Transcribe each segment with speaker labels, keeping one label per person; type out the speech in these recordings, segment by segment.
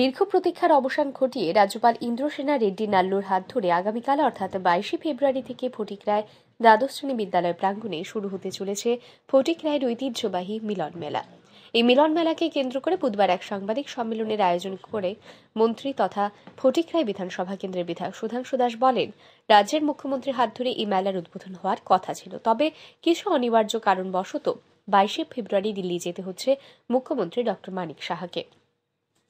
Speaker 1: দীর্ঘ প্রতীক্ষার অবসান ঘটিয়ে রাজ্যপাল ইন্দ্রসেনা রেড্ডি নাল্লুর হাত ধরে আগামীকাল অর্থাৎ বাইশে ফেব্রুয়ারি থেকে ফটিকরায় দ্বাদশ শ্রেণী বিদ্যালয় প্রাঙ্গণে শুরু হতে চলেছে ফটিকরায়ের ঐতিহ্যবাহী মিলন মেলা এই মিলন মেলাকে কেন্দ্র করে বুধবার এক সাংবাদিক সম্মেলনের আয়োজন করে মন্ত্রী তথা ফটিকরায় বিধানসভা কেন্দ্রের বিধায়ক সুধাংশু দাস বলেন রাজ্যের মুখ্যমন্ত্রীর হাত ধরে এই মেলার উদ্বোধন হওয়ার কথা ছিল তবে কিছু অনিবার্য কারণবশত বাইশে ফেব্রুয়ারি দিল্লি যেতে হচ্ছে মুখ্যমন্ত্রী ডক্টর মানিক সাহাকে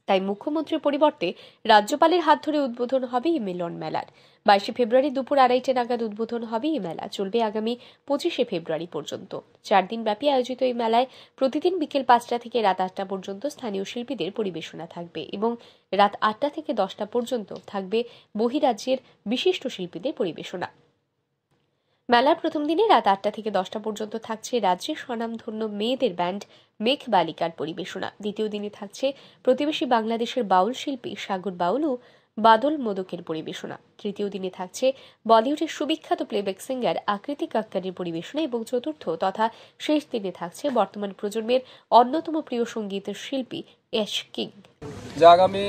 Speaker 1: তাই মুখ্যমন্ত্রীর পরিবর্তে রাজ্যপালের হাত ধরে উদ্বোধন হবে এই মিলন মেলার বাইশে ফেব্রুয়ারি দুপুর আড়াইটে নাগাদ উদ্বোধন হবে এই মেলা চলবে আগামী পঁচিশে ফেব্রুয়ারি পর্যন্ত চার দিন ব্যাপী আয়োজিত এই মেলায় প্রতিদিন বিকেল পাঁচটা থেকে রাত আটটা পর্যন্ত স্থানীয় শিল্পীদের পরিবেশনা থাকবে এবং রাত আটটা থেকে দশটা পর্যন্ত থাকবে বহিরাজ্যের বিশিষ্ট শিল্পীদের পরিবেশনা মেলার প্রথম দিনে রাত আটটা থেকে দশটা পর্যন্ত থাকছে রাজ্যের স্বনামধন্য মেয়েদের ব্যান্ড মেঘ বালিকার পরিবেশনা দ্বিতীয় দিনে থাকছে প্রতিবেশী বাংলাদেশের বাউল শিল্পী সাগর বাউল ও বাদল মোদকের পরিবেশনা তৃতীয় দিনে থাকছে বলিউডের সুবিখ্যাত প্লেব্যাক সিঙ্গার আকৃতি কাক্কারের পরিবেশনা এবং চতুর্থ তথা শেষ দিনে থাকছে বর্তমান প্রজন্মের অন্যতম প্রিয় সঙ্গীতের শিল্পী এস কিং
Speaker 2: আগামী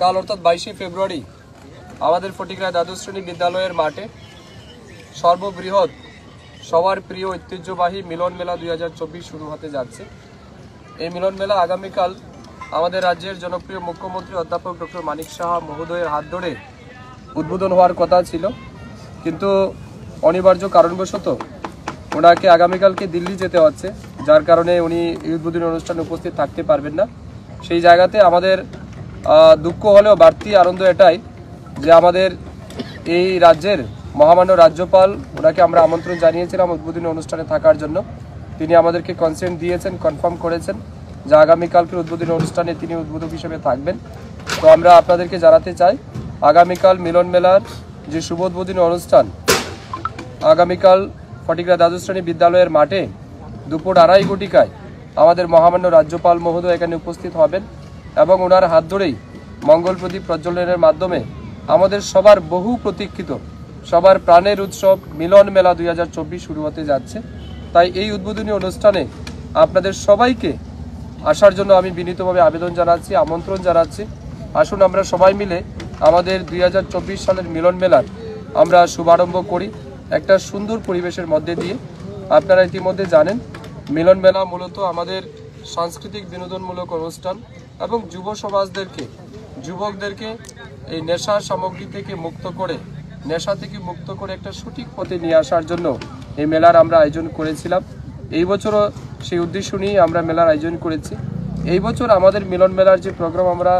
Speaker 2: কাল অর্থাৎ বাইশে ফেব্রুয়ারি আমাদের ফটিকরা দ্বাদশ শ্রেণী বিদ্যালয়ের মাঠে সর্ববৃহৎ সবার প্রিয় ঐতিহ্যবাহী মিলন মেলা দুই শুরু হতে যাচ্ছে এই মিলন মেলা আগামীকাল আমাদের রাজ্যের জনপ্রিয় মুখ্যমন্ত্রী অধ্যাপক ডক্টর মানিক সাহা মহোদয়ের হাত ধরে উদ্বোধন হওয়ার কথা ছিল কিন্তু অনিবার্য কারণবশত ওনাকে আগামীকালকে দিল্লি যেতে হচ্ছে যার কারণে উনি এই উদ্বোধনী অনুষ্ঠানে উপস্থিত থাকতে পারবেন না সেই জায়গাতে আমাদের দুঃখ হলেও বাড়তি আনন্দ এটাই যে আমাদের এই রাজ্যের মহামান্য রাজ্যপাল ওনাকে আমরা আমন্ত্রণ জানিয়েছিলাম উদ্বোধনী অনুষ্ঠানে থাকার জন্য তিনি আমাদেরকে কনসেন্ট দিয়েছেন কনফার্ম করেছেন যে আগামীকালকের উদ্বোধনী অনুষ্ঠানে তিনি উদ্বোধক হিসেবে থাকবেন তো আমরা আপনাদেরকে জানাতে চাই আগামীকাল মিলন মেলার যে শুভ উদ্বোধনী অনুষ্ঠান আগামীকাল ফটিকরা দ্বাদশ শ্রেণী বিদ্যালয়ের মাঠে দুপুর আড়াই কোটিকায় আমাদের মহামান্য রাজ্যপাল মহোদয় এখানে উপস্থিত হবেন এবং ওনার হাত ধরেই মঙ্গল প্রদীপ প্রজ্বলনের মাধ্যমে আমাদের সবার বহু প্রতীক্ষিত সবার প্রাণের উৎসব মিলন মেলা দুই হাজার শুরু হতে যাচ্ছে তাই এই উদ্বোধনী অনুষ্ঠানে আপনাদের সবাইকে আসার জন্য আমি বিনীতভাবে আবেদন জানাচ্ছি আমন্ত্রণ জানাচ্ছি আসুন আমরা সবাই মিলে আমাদের দুই সালের মিলন মেলার আমরা শুভারম্ভ করি একটা সুন্দর পরিবেশের মধ্যে দিয়ে আপনারা ইতিমধ্যে জানেন মিলন মেলা মূলত আমাদের সাংস্কৃতিক বিনোদনমূলক অনুষ্ঠান এবং যুব সমাজদেরকে যুবকদেরকে এই নেশা সামগ্রী থেকে মুক্ত করে নেশা থেকে মুক্ত করে একটা সঠিক পথে নিয়ে আসার জন্য এই মেলার আমরা আয়োজন করেছিলাম এই বছরও সেই উদ্দেশ্য নিয়েই আমরা মেলার আয়োজন করেছি এই বছর আমাদের মিলন মেলার যে প্রোগ্রাম আমরা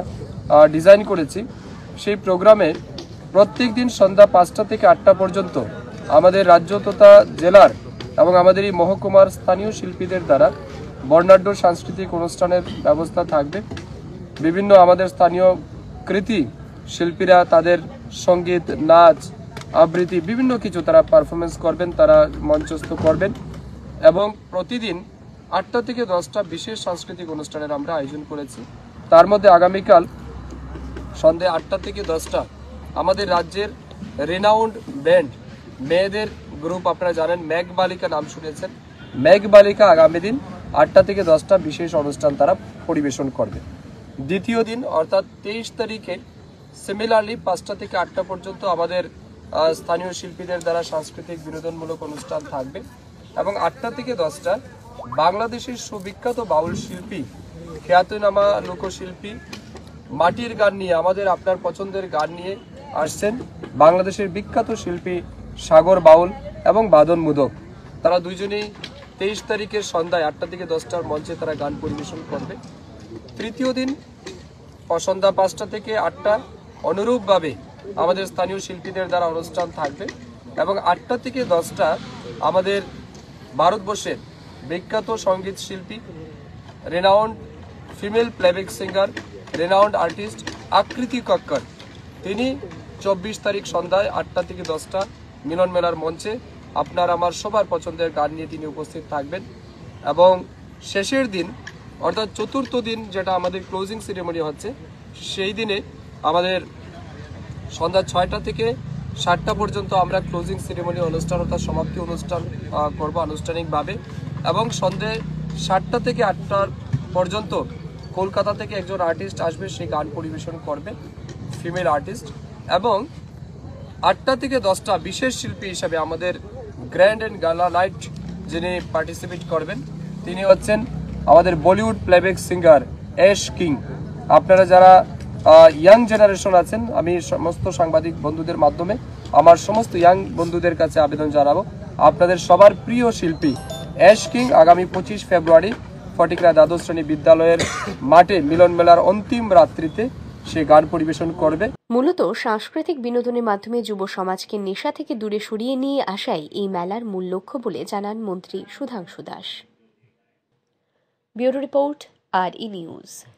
Speaker 2: ডিজাইন করেছি সেই প্রোগ্রামে প্রত্যেক দিন সন্ধ্যা পাঁচটা থেকে আটটা পর্যন্ত আমাদের রাজ্য তথা জেলার এবং আমাদের এই মহকুমার স্থানীয় শিল্পীদের দ্বারা বর্ণাঢ্য সাংস্কৃতিক অনুষ্ঠানের ব্যবস্থা থাকবে বিভিন্ন আমাদের স্থানীয় কৃতি শিল্পীরা তাদের সঙ্গীত নাচ আবৃত্তি বিভিন্ন কিছু তারা পারফরমেন্স করবেন তারা মঞ্চস্থ করবেন এবং প্রতিদিন আটটা থেকে দশটা বিশেষ সাংস্কৃতিক অনুষ্ঠানের আমরা আয়োজন করেছি তার মধ্যে আগামীকাল সন্ধে আটটা থেকে দশটা আমাদের রাজ্যের রেনাউন্ড ব্যান্ড মেয়েদের গ্রুপ আপনারা জানেন ম্যাগ বালিকা নাম শুনেছেন ম্যাগ বালিকা আগামী দিন আটটা থেকে দশটা বিশেষ অনুষ্ঠান তারা পরিবেশন করবে দ্বিতীয় দিন অর্থাৎ তেইশ তারিখে সিমিলারলি পাঁচটা থেকে আটটা পর্যন্ত আমাদের স্থানীয় শিল্পীদের দ্বারা সাংস্কৃতিক বিনোদনমূলক অনুষ্ঠান থাকবে এবং আটটা থেকে দশটা বাংলাদেশের সুবিখ্যাত বাউল শিল্পী খ্যাতনামা লোকশিল্পী মাটির গান নিয়ে আমাদের আপনার পছন্দের গান নিয়ে আসছেন বাংলাদেশের বিখ্যাত শিল্পী সাগর বাউল এবং বাদন মুদক তারা দুজনেই তেইশ তারিখের সন্ধ্যায় আটটা থেকে দশটার মঞ্চে তারা গান পরিবেশন করবে তৃতীয় দিন সন্ধ্যা পাঁচটা থেকে আটটা অনুরূপভাবে আমাদের স্থানীয় শিল্পীদের দ্বারা অনুষ্ঠান থাকবে এবং আটটা থেকে দশটা আমাদের ভারতবর্ষের বিখ্যাত সঙ্গীত শিল্পী renowned female playback singer renowned artist Akriti Kakkar তিনি চব্বিশ তারিখ সন্ধ্যায় আটটা থেকে দশটা মিলন মেলার মঞ্চে আপনার আমার সবার পছন্দের গান নিয়ে তিনি উপস্থিত থাকবেন এবং শেষের দিন অর্থাৎ চতুর্থ দিন যেটা আমাদের ক্লোজিং সিরেমনি হচ্ছে সেই দিনে আমাদের সন্ধ্যা ছয়টা থেকে সাতটা পর্যন্ত আমরা ক্লোজিং সেরিমনি অনুষ্ঠান অর্থাৎ সমাপ্তি অনুষ্ঠান করব আনুষ্ঠানিকভাবে এবং সন্ধ্যে সাতটা থেকে আটটার পর্যন্ত কলকাতা থেকে একজন আর্টিস্ট আসবে সেই গান পরিবেশন করবে ফিমেল আর্টিস্ট এবং আটটা থেকে দশটা বিশেষ শিল্পী হিসাবে আমাদের গ্র্যান্ড অ্যান্ড গালা নাইট যিনি পার্টিসিপেট করবেন তিনি হচ্ছেন আমাদের Bollywood playback singer Ash King আপনারা যারা ইয়াং জেনারেশন আছেন আমি সমস্ত সাংবাদিক বন্ধুদের মাধ্যমে আমার সমস্ত ইয়াং বন্ধুদের কাছে আবেদন জানাবো আপনাদের সবার প্রিয় শিল্পী অ্যাশ কিং আগামী পঁচিশ ফেব্রুয়ারি ফটিকরা দ্বাদশ শ্রেণী বিদ্যালয়ের মাঠে মিলন মেলার অন্তিম রাত্রিতে সে গান পরিবেশন করবে
Speaker 1: মূলত সাংস্কৃতিক বিনোদনের মাধ্যমে যুব সমাজকে নেশা থেকে দূরে সরিয়ে নিয়ে আসাই এই মেলার মূল লক্ষ্য বলে জানান মন্ত্রী সুধাংশু দাস ব্যুরো রিপোর্ট আর ই নিউজ